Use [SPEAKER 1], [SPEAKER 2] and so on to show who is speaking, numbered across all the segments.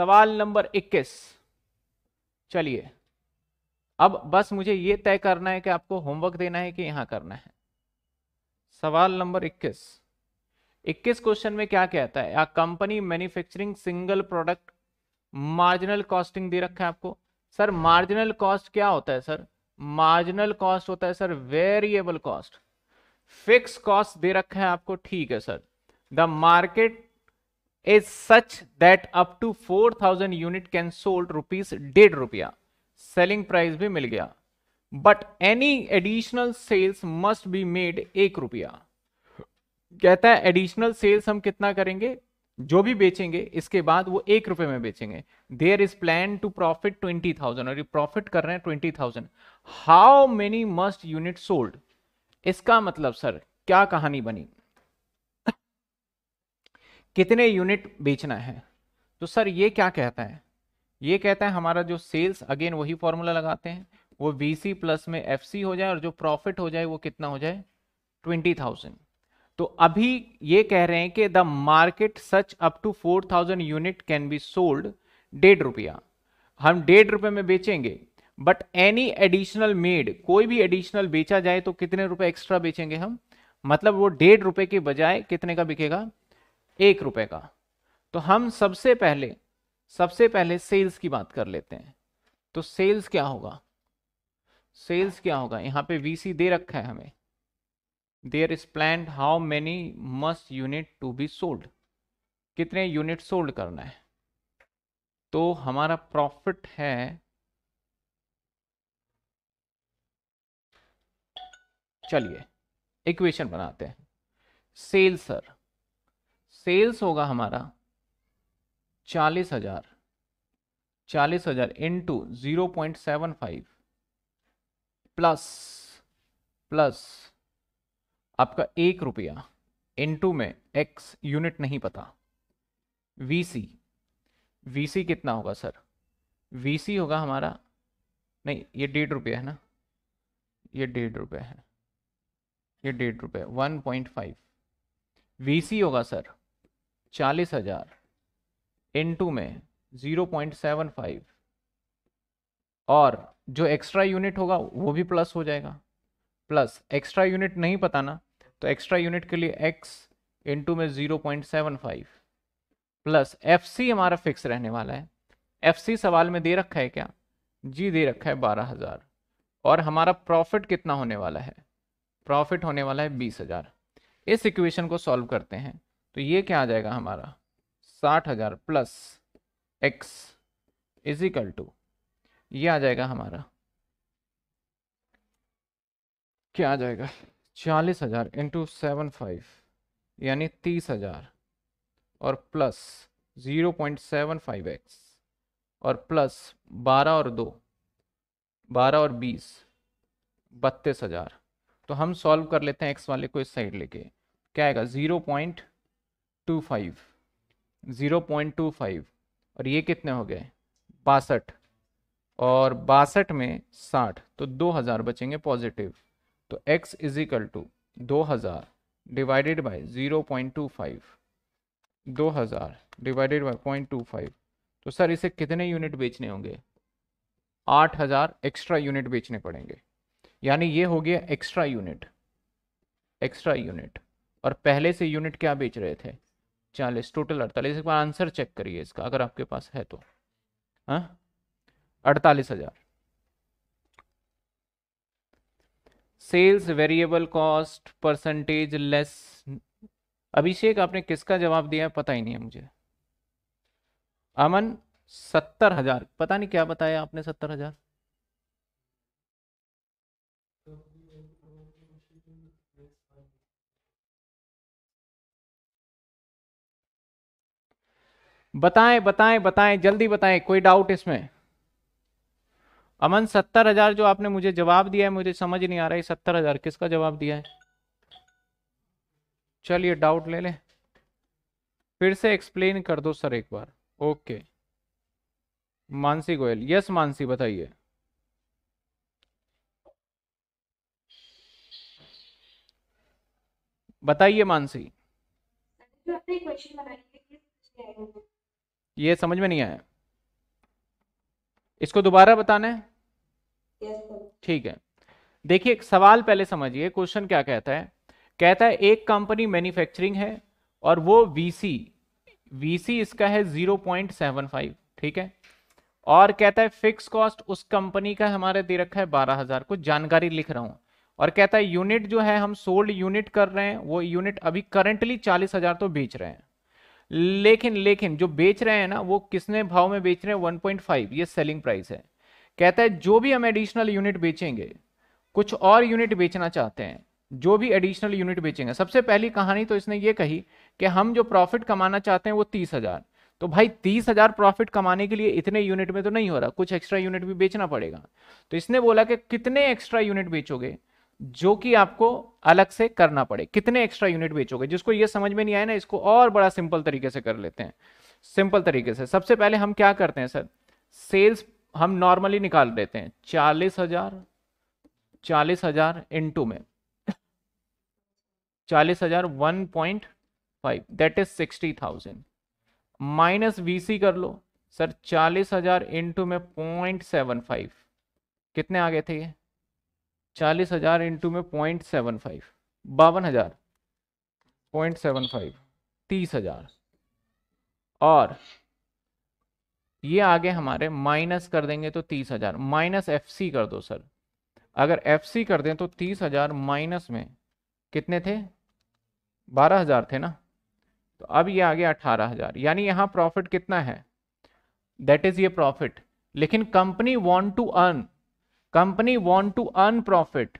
[SPEAKER 1] सवाल नंबर 21 चलिए अब बस मुझे यह तय करना है कि आपको होमवर्क देना है कि यहां करना है सवाल नंबर 21 21 क्वेश्चन में क्या कहता है company manufacturing single product marginal costing दे रखा है आपको सर मार्जिनल कॉस्ट क्या होता है सर मार्जिनल कॉस्ट होता है sir variable cost fix cost दे रखा है आपको ठीक है sir the market is such that up to 4000 unit can sold rupees डेढ़ रुपया सेलिंग प्राइस भी मिल गया but any additional sales must be made एक रुपया कहता है एडिशनल सेल्स हम कितना करेंगे जो भी बेचेंगे इसके बाद वो एक रुपए में बेचेंगे there is plan to profit twenty thousand और ये प्रॉफिट कर रहे हैं twenty thousand how many must unit sold इसका मतलब सर क्या कहानी बनी कितने यूनिट बेचना है तो सर ये क्या कहता है ये कहता है हमारा जो सेल्स अगेन वही फॉर्मूला लगाते हैं वो बी सी प्लस में एफ सी हो जाए और जो प्रॉफिट हो जाए वो कितना हो जाए ट्वेंटी थाउजेंड तो अभी ये कह रहे हैं कि the market such up to four thousand unit can be sold डेढ़ रुपया हम डेढ़ रुपये में बेचेंगे बट एनी एडिशनल मेड कोई भी एडिशनल बेचा जाए तो कितने रुपए एक्स्ट्रा बेचेंगे हम मतलब वो डेढ़ रुपए के बजाय कितने का बिकेगा एक रुपए का तो हम सबसे पहले सबसे पहले सेल्स की बात कर लेते हैं तो सेल्स क्या होगा सेल्स क्या होगा यहाँ पे वीसी दे रखा है हमें there is plan how many must unit to be sold कितने यूनिट सोल्ड करना है तो हमारा प्रॉफिट है चलिए इक्वेशन बनाते हैं सेल्स सर सेल्स होगा हमारा चालीस हजार चालीस हजार into zero point seven five plus plus आपका एक रुपया इंटू में एक्स यूनिट नहीं पता वीसी वीसी कितना होगा सर वीसी होगा हमारा नहीं ये डेढ़ रुपये है ना ये डेढ़ रुपये है ये डेढ़ रुपये वन पॉइंट फाइव वी होगा सर चालीस हजार इंटू में ज़ीरो पॉइंट सेवन फाइव और जो एक्स्ट्रा यूनिट होगा वो भी प्लस हो जाएगा प्लस एक्स्ट्रा यूनिट नहीं पता ना तो एक्स्ट्रा यूनिट के लिए एक्स इंटू में zero point seven five plus F C हमारा फिक्स रहने वाला है एफ सी सवाल में दे रखा है क्या जी दे रखा है बारह हज़ार और हमारा प्रॉफिट कितना होने वाला है प्रॉफिट होने वाला है बीस हज़ार इस इक्वेशन को सॉल्व करते हैं तो ये क्या आ जाएगा हमारा साठ हज़ार प्लस एक्स इजिकल टू ये आ जाएगा हमारा क्या आ जाएगा चालीस हज़ार इंटू सेवन फाइव यानी तीस हज़ार और plus zero point seven five X और प्लस बारह और दो बारह और बीस बत्तीस हज़ार तो हम सॉल्व कर लेते हैं एक्स वाले को इस साइड लेके क्या आएगा zero point two five zero point two five और ये कितने हो गए बासठ और बासठ में साठ तो दो हज़ार बचेंगे पॉजिटिव तो x इज इक्वल टू दो हज़ार divided by zero point two five दो हज़ार divided by point two five तो सर इसे कितने यूनिट बेचने होंगे आठ हज़ार एक्स्ट्रा यूनिट बेचने पड़ेंगे यानी ये हो गया एक्स्ट्रा यूनिट एक्स्ट्रा यूनिट और पहले से यूनिट क्या बेच रहे थे चालीस टोटल अड़तालीस एक बार आंसर चेक करिए इसका अगर आपके पास है तो हाँ? अड़तालीस हजार sales variable cost percentage less Abhishek आपने किसका जवाब दिया है पता ही नहीं है मुझे अमन सत्तर हजार पता नहीं क्या बताया आपने सत्तर हजार बताएं बताएं बताएं जल्दी बताएं कोई डाउट इसमें अमन सत्तर हजार जो आपने मुझे जवाब दिया है मुझे समझ नहीं आ रहा है सत्तर हजार किसका जवाब दिया है चलिए डाउट ले ले फिर से एक्सप्लेन कर दो सर एक बार ओके मानसी गोयल यस मानसी बताइए बताइए मानसी ये समझ में नहीं आया इसको दोबारा बताना है ठीक है देखिए सवाल पहले समझिए क्वेश्चन क्या कहता है कहता है एक कंपनी मैन्युफैक्चरिंग है और वो वीसी वीसी इसका है 0.75 ठीक है और कहता है फिक्स कॉस्ट उस कंपनी का हमारे दे रखा है बारह हजार कुछ जानकारी लिख रहा हूं और कहता है यूनिट जो है हम सोल्ड यूनिट कर रहे हैं वो यूनिट अभी करंटली चालीस हजार तो बेच रहे हैं लेकिन लेकिन जो बेच रहे हैं ना वो किसने भाव में बेच रहे हैं 1.5 ये सेलिंग प्राइस है कहता है जो भी हम एडिशनल यूनिट बेचेंगे कुछ और यूनिट बेचना चाहते हैं जो भी एडिशनल यूनिट बेचेंगे सबसे पहली कहानी तो इसने ये कही कि हम जो प्रॉफिट कमाना चाहते हैं वो तीस हजार तो भाई तीस हजार प्रॉफिट कमाने के लिए इतने यूनिट में तो नहीं हो रहा कुछ एक्स्ट्रा यूनिट भी बेचना पड़ेगा तो इसने बोला कि कितने एक्स्ट्रा यूनिट बेचोगे जो कि आपको अलग से करना पड़े कितने एक्स्ट्रा यूनिट बेचोगे जिसको ये समझ में नहीं आया ना इसको और बड़ा सिंपल तरीके से कर लेते हैं सिंपल तरीके से सबसे पहले हम क्या करते हैं सर सेल्स हम नॉर्मली निकाल देते हैं चालीस हजार चालीस हजार इंटू में चालीस हजार one point five that is sixty thousand minus VC कर लो सर चालीस हजार इंटू में पॉइंट सेवन फाइव कितने आ गए थे ये चालीस हजार इंटू में पॉइंट सेवन फाइव बावन हजार पॉइंट सेवन फाइव तीस हजार और ये आगे हमारे माइनस कर देंगे तो तीस हजार माइनस एफ सी कर दो सर अगर एफ सी कर दें तो तीस हजार माइनस में कितने थे बारह हजार थे ना तो अब ये आ गया अठारह हजार यानी यहाँ प्रॉफिट कितना है दैट इज ये प्रॉफिट लेकिन company want to earn company want to earn profit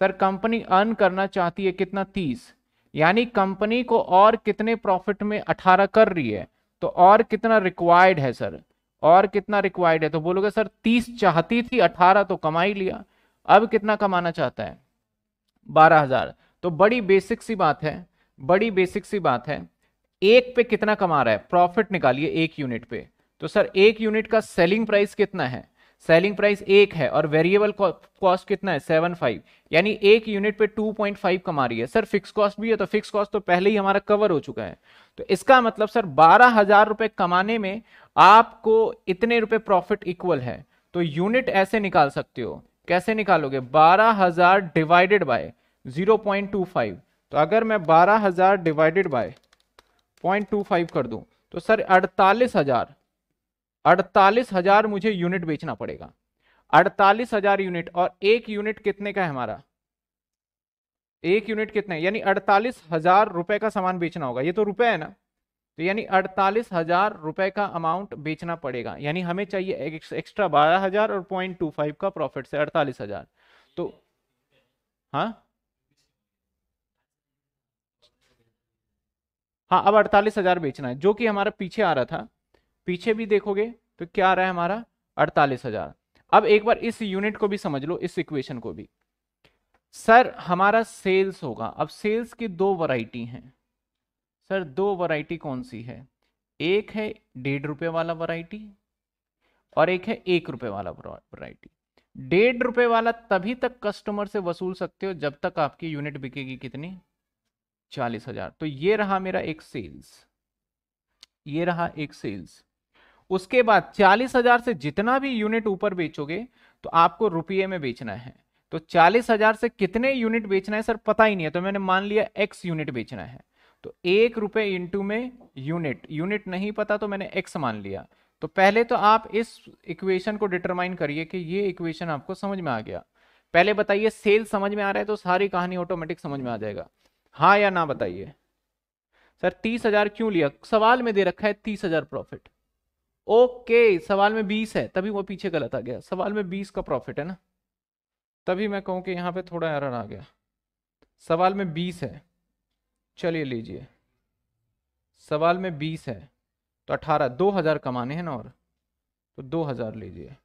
[SPEAKER 1] sir company earn करना चाहती है कितना तीस यानी कंपनी को और कितने प्रॉफिट में अठारह कर रही है तो और कितना रिक्वायर्ड है सर और कितना रिक्वायर्ड है तो बोलोगे सर तीस चाहती थी अठारह तो कमाई लिया अब कितना कमाना चाहता है बारह हजार तो बड़ी बेसिक सी बात है बड़ी बेसिक सी बात है एक पे कितना कमा रहा है प्रॉफिट निकालिए एक यूनिट पे तो सर एक यूनिट का सेलिंग प्राइस कितना है सेलिंग प्राइस एक है और वेरिएबल कॉस्ट कितना है सेवन फाइव यानी एक यूनिट पे टू पॉइंट फाइव कमा रही है सर फिक्स कॉस्ट भी है तो फिक्स कॉस्ट तो पहले ही हमारा कवर हो चुका है तो इसका मतलब सर बारह हजार रुपए कमाने में आपको इतने रुपए प्रॉफिट इक्वल है तो यूनिट ऐसे निकाल सकते हो कैसे निकालोगे बारह हजार divided by zero point two five तो अगर मैं बारह हजार divided by point two five कर दू तो सर अड़तालीस हजार अड़तालीस हजार मुझे यूनिट बेचना पड़ेगा अड़तालीस हजार यूनिट और एक यूनिट कितने का है हमारा एक यूनिट कितने यानी अड़तालीस हजार रुपए का सामान बेचना होगा ये तो रुपए है ना तो यानी अड़तालीस हजार रुपए का अमाउंट बेचना पड़ेगा यानी हमें चाहिए एक, एक्स्ट्रा बारह हजार और पॉइंट टू फाइव का प्रॉफिट से अड़तालीस हजार तो हाँ हाँ अब अड़तालीस हजार बेचना है जो कि हमारा पीछे आ रहा था पीछे भी देखोगे तो क्या आ रहा है हमारा अड़तालीस हजार अब एक बार इस यूनिट को भी समझ लो इस इक्वेशन को भी सर हमारा सेल्स होगा अब सेल्स की दो वैरायटी हैं सर दो वैरायटी कौन सी है एक है डेढ़ रुपए वाला वैरायटी और एक है एक रुपए वाला वैरायटी डेढ़ रुपए वाला तभी तक कस्टमर से वसूल सकते हो जब तक आपकी यूनिट बिकेगी कितनी चालीस हजार तो ये रहा मेरा एक सेल्स ये रहा एक सेल्स उसके बाद चालीस हजार से जितना भी यूनिट ऊपर बेचोगे तो आपको रुपये में बेचना है तो चालीस हजार से कितने यूनिट बेचना है सर पता ही नहीं है तो मैंने मान लिया एक्स यूनिट बेचना है तो एक रुपए इंटू में यूनिट यूनिट नहीं पता तो मैंने एक्स मान लिया तो पहले तो आप इस इक्वेशन को डिटरमाइन करिए कि ये इक्वेशन आपको समझ में आ गया पहले बताइए सेल समझ में आ रहा है तो सारी कहानी ऑटोमेटिक समझ में आ जाएगा हाँ या ना बताइए सर तीस हजार क्यों लिया सवाल में दे रखा है तीस हजार प्रॉफिट ओके सवाल में बीस है तभी वो पीछे गलत आ गया सवाल में बीस का प्रॉफिट है ना तभी मैं कहूँ कि यहाँ पे थोड़ा एरर आ गया सवाल में बीस है चलिए लीजिए सवाल में बीस है तो अठारह दो हज़ार कमाने हैं ना और तो दो हज़ार लीजिए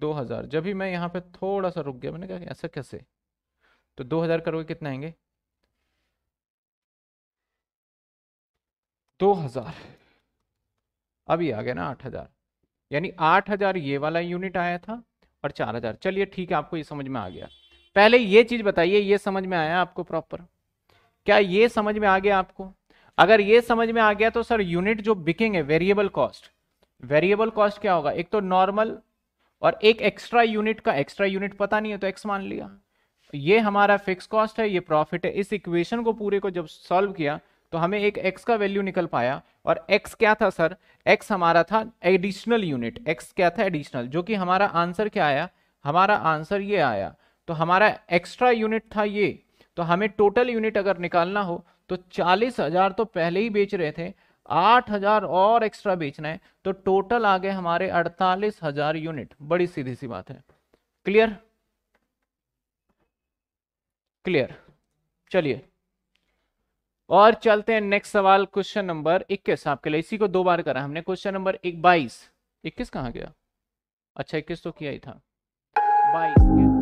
[SPEAKER 1] दो हज़ार जब भी मैं यहाँ पे थोड़ा सा रुक गया मैंने कहा ऐसा कैसे तो दो हज़ार करोगे कितने आएंगे दो हज़ार अभी आ गया ना आठ हजार यानी आठ हजार ये वाला यूनिट आया था और चार हजार चलिए ठीक है आपको ये समझ में आ गया पहले ये चीज बताइए ये समझ में आया आपको प्रॉपर क्या ये समझ में आ गया आपको अगर ये समझ में आ गया तो सर यूनिट जो बिकेंगे वेरिएबल कॉस्ट वेरिएबल कॉस्ट क्या होगा एक तो नॉर्मल और एक एक्स्ट्रा यूनिट का एक्स्ट्रा यूनिट पता नहीं है तो एक्स मान लिया ये हमारा फिक्स कॉस्ट है ये प्रॉफिट है इस इक्वेशन को पूरे को जब सॉल्व किया तो हमें एक एक्स का वैल्यू निकल पाया और x क्या था सर x हमारा था एडिशनल यूनिट x क्या था एडिशनल जो कि हमारा आंसर क्या आया हमारा आंसर ये आया तो हमारा एक्स्ट्रा यूनिट था ये तो हमें टोटल यूनिट अगर निकालना हो तो चालीस हजार तो पहले ही बेच रहे थे आठ हजार और एक्स्ट्रा बेचना है तो टोटल आ गए हमारे अड़तालीस हजार यूनिट बड़ी सीधी सी बात है क्लियर क्लियर चलिए और चलते हैं नेक्स्ट सवाल क्वेश्चन नंबर 21 आपके लिए इसी को दो बार करा हमने क्वेश्चन नंबर एक बाईस इक्कीस कहाँ गया अच्छा इक्कीस तो किया ही था बाईस